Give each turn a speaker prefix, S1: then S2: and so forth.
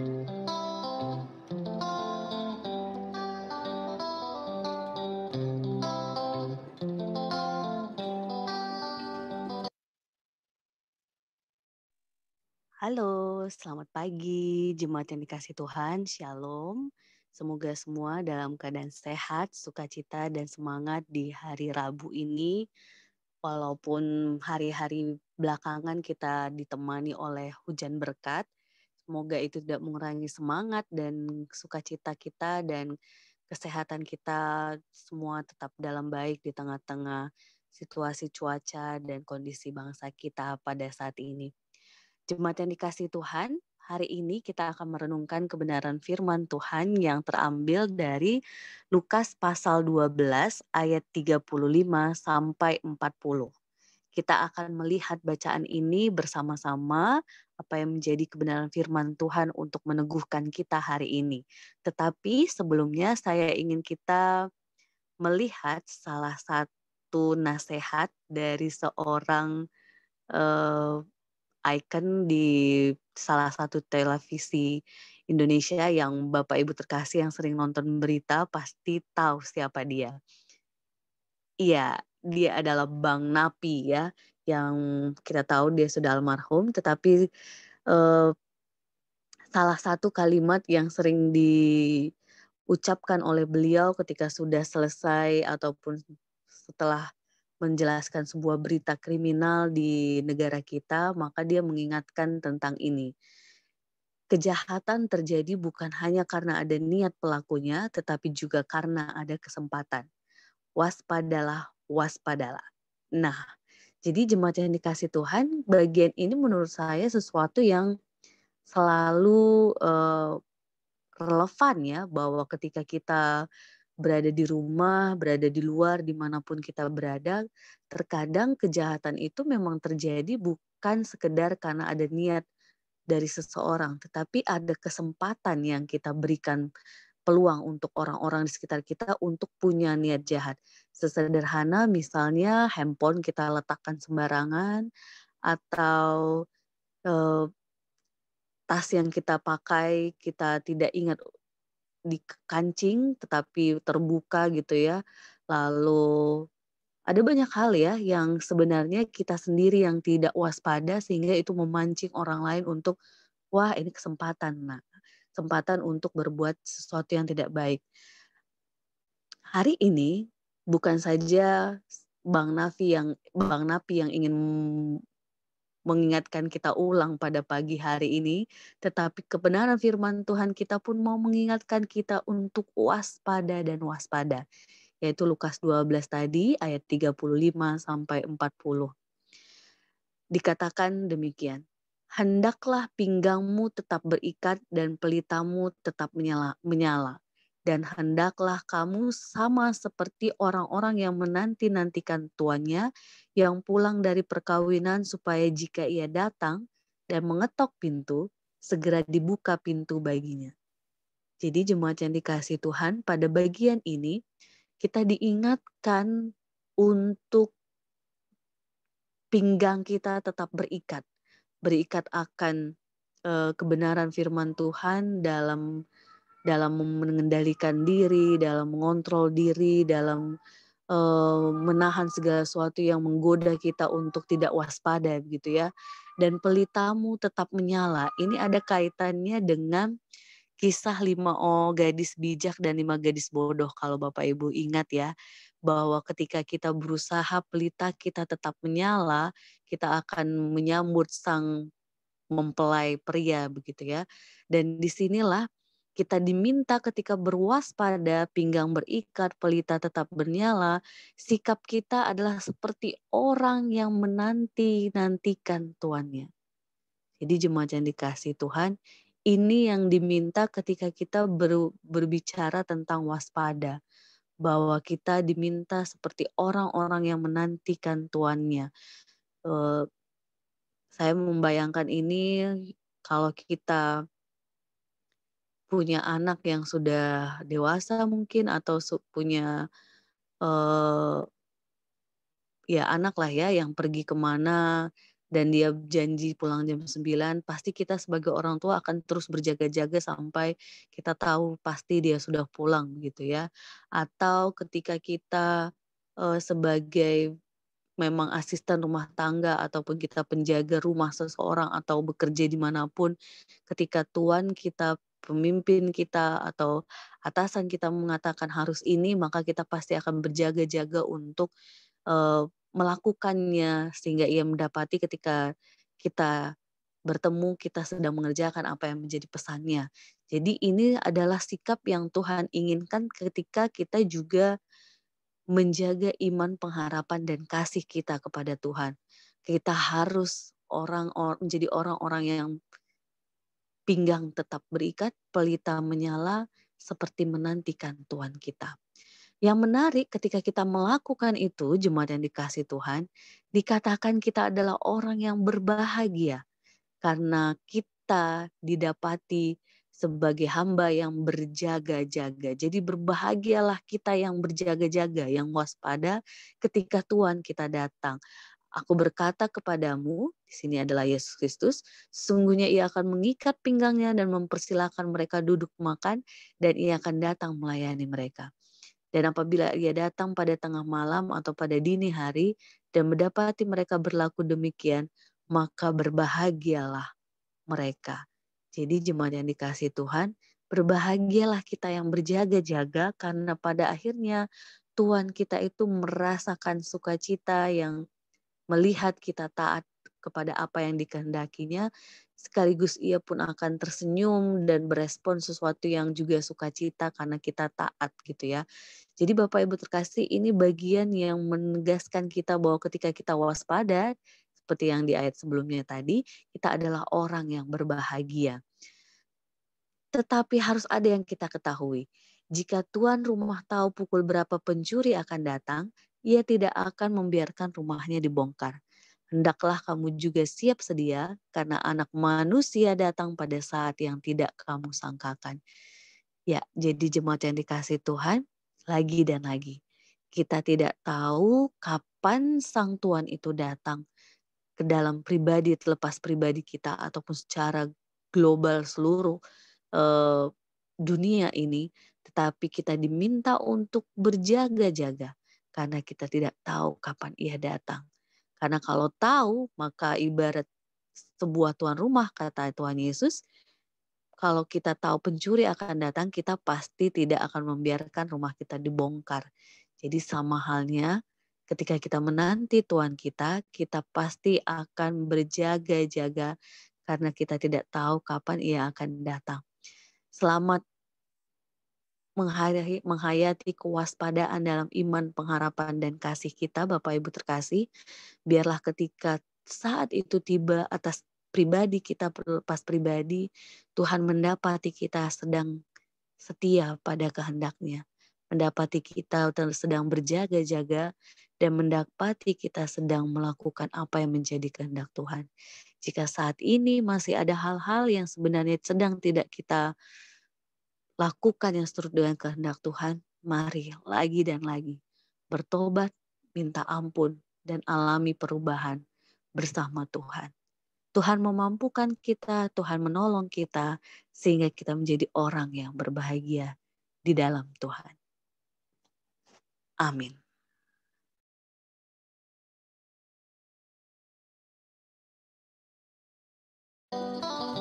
S1: Halo, selamat pagi jemaat yang dikasih Tuhan, Shalom. Semoga semua dalam keadaan sehat, sukacita, dan semangat di hari Rabu ini. Walaupun hari-hari belakangan kita ditemani oleh hujan berkat, Semoga itu tidak mengurangi semangat dan sukacita kita dan kesehatan kita semua tetap dalam baik di tengah-tengah situasi cuaca dan kondisi bangsa kita pada saat ini. Jemaat yang dikasih Tuhan, hari ini kita akan merenungkan kebenaran firman Tuhan yang terambil dari Lukas pasal 12 ayat 35 sampai 40 kita akan melihat bacaan ini bersama-sama apa yang menjadi kebenaran firman Tuhan untuk meneguhkan kita hari ini. Tetapi sebelumnya saya ingin kita melihat salah satu nasihat dari seorang uh, eh, ikon di salah satu televisi Indonesia yang Bapak Ibu terkasih yang sering nonton berita pasti tahu siapa dia. Iya, dia adalah Bang Napi ya yang kita tahu dia sudah almarhum tetapi eh, salah satu kalimat yang sering diucapkan oleh beliau ketika sudah selesai ataupun setelah menjelaskan sebuah berita kriminal di negara kita, maka dia mengingatkan tentang ini. Kejahatan terjadi bukan hanya karena ada niat pelakunya, tetapi juga karena ada kesempatan. Waspadalah waspadalah. Nah, jadi jemaat yang dikasih Tuhan, bagian ini menurut saya sesuatu yang selalu uh, relevan ya bahwa ketika kita berada di rumah, berada di luar, dimanapun kita berada, terkadang kejahatan itu memang terjadi bukan sekedar karena ada niat dari seseorang, tetapi ada kesempatan yang kita berikan peluang untuk orang-orang di sekitar kita untuk punya niat jahat. Sesederhana misalnya handphone kita letakkan sembarangan atau eh, tas yang kita pakai kita tidak ingat di kancing tetapi terbuka gitu ya. Lalu ada banyak hal ya yang sebenarnya kita sendiri yang tidak waspada sehingga itu memancing orang lain untuk wah ini kesempatan nak kesempatan untuk berbuat sesuatu yang tidak baik. Hari ini bukan saja Bang Nafi yang Bang Napi yang ingin mengingatkan kita ulang pada pagi hari ini, tetapi kebenaran firman Tuhan kita pun mau mengingatkan kita untuk waspada dan waspada, yaitu Lukas 12 tadi ayat 35 sampai 40. Dikatakan demikian hendaklah pinggangmu tetap berikat dan pelitamu tetap menyala, menyala. Dan hendaklah kamu sama seperti orang-orang yang menanti-nantikan tuannya yang pulang dari perkawinan supaya jika ia datang dan mengetok pintu, segera dibuka pintu baginya. Jadi jemaat yang dikasih Tuhan pada bagian ini kita diingatkan untuk pinggang kita tetap berikat berikat akan uh, kebenaran firman Tuhan dalam dalam mengendalikan diri, dalam mengontrol diri, dalam uh, menahan segala sesuatu yang menggoda kita untuk tidak waspada gitu ya. Dan pelitamu tetap menyala. Ini ada kaitannya dengan kisah lima o oh, gadis bijak dan lima gadis bodoh kalau Bapak Ibu ingat ya bahwa ketika kita berusaha pelita kita tetap menyala, kita akan menyambut sang mempelai pria begitu ya. Dan disinilah kita diminta ketika berwaspada, pinggang berikat, pelita tetap bernyala, sikap kita adalah seperti orang yang menanti-nantikan tuannya. Jadi jemaat yang dikasih Tuhan, ini yang diminta ketika kita ber, berbicara tentang waspada bahwa kita diminta seperti orang-orang yang menantikan tuannya. Eh, saya membayangkan ini kalau kita punya anak yang sudah dewasa mungkin atau punya uh, ya anak lah ya yang pergi kemana dan dia janji pulang jam 9, pasti kita sebagai orang tua akan terus berjaga-jaga sampai kita tahu pasti dia sudah pulang gitu ya. Atau ketika kita uh, sebagai memang asisten rumah tangga ataupun kita penjaga rumah seseorang atau bekerja dimanapun, ketika tuan kita pemimpin kita atau atasan kita mengatakan harus ini, maka kita pasti akan berjaga-jaga untuk uh, melakukannya sehingga ia mendapati ketika kita bertemu kita sedang mengerjakan apa yang menjadi pesannya. Jadi ini adalah sikap yang Tuhan inginkan ketika kita juga menjaga iman, pengharapan dan kasih kita kepada Tuhan. Kita harus orang menjadi orang-orang yang pinggang tetap berikat, pelita menyala seperti menantikan Tuhan kita. Yang menarik ketika kita melakukan itu, jemaat yang dikasih Tuhan, dikatakan kita adalah orang yang berbahagia karena kita didapati sebagai hamba yang berjaga-jaga. Jadi berbahagialah kita yang berjaga-jaga, yang waspada ketika Tuhan kita datang. Aku berkata kepadamu, di sini adalah Yesus Kristus, sungguhnya ia akan mengikat pinggangnya dan mempersilahkan mereka duduk makan, dan ia akan datang melayani mereka. Dan apabila ia datang pada tengah malam atau pada dini hari dan mendapati mereka berlaku demikian, maka berbahagialah mereka. Jadi jemaat yang dikasih Tuhan, berbahagialah kita yang berjaga-jaga karena pada akhirnya Tuhan kita itu merasakan sukacita yang melihat kita taat kepada apa yang dikehendakinya, sekaligus ia pun akan tersenyum dan berespon sesuatu yang juga sukacita karena kita taat gitu ya. Jadi Bapak Ibu terkasih ini bagian yang menegaskan kita bahwa ketika kita waspada seperti yang di ayat sebelumnya tadi, kita adalah orang yang berbahagia. Tetapi harus ada yang kita ketahui. Jika tuan rumah tahu pukul berapa pencuri akan datang, ia tidak akan membiarkan rumahnya dibongkar hendaklah kamu juga siap sedia, karena anak manusia datang pada saat yang tidak kamu sangkakan. Ya, jadi jemaat yang dikasih Tuhan, lagi dan lagi. Kita tidak tahu kapan sang Tuhan itu datang ke dalam pribadi, terlepas pribadi kita, ataupun secara global seluruh eh, dunia ini. Tetapi kita diminta untuk berjaga-jaga, karena kita tidak tahu kapan ia datang karena kalau tahu, maka ibarat sebuah tuan rumah, kata Tuhan Yesus, kalau kita tahu pencuri akan datang, kita pasti tidak akan membiarkan rumah kita dibongkar. Jadi sama halnya ketika kita menanti Tuhan kita, kita pasti akan berjaga-jaga karena kita tidak tahu kapan ia akan datang. Selamat menghayati, kewaspadaan dalam iman, pengharapan, dan kasih kita, Bapak Ibu terkasih. Biarlah ketika saat itu tiba atas pribadi kita, lepas pribadi, Tuhan mendapati kita sedang setia pada kehendaknya. Mendapati kita sedang berjaga-jaga dan mendapati kita sedang melakukan apa yang menjadi kehendak Tuhan. Jika saat ini masih ada hal-hal yang sebenarnya sedang tidak kita lakukan yang seturut dengan kehendak Tuhan, mari lagi dan lagi bertobat, minta ampun, dan alami perubahan bersama Tuhan. Tuhan memampukan kita, Tuhan menolong kita, sehingga kita menjadi orang yang berbahagia di dalam Tuhan. Amin. Thank you.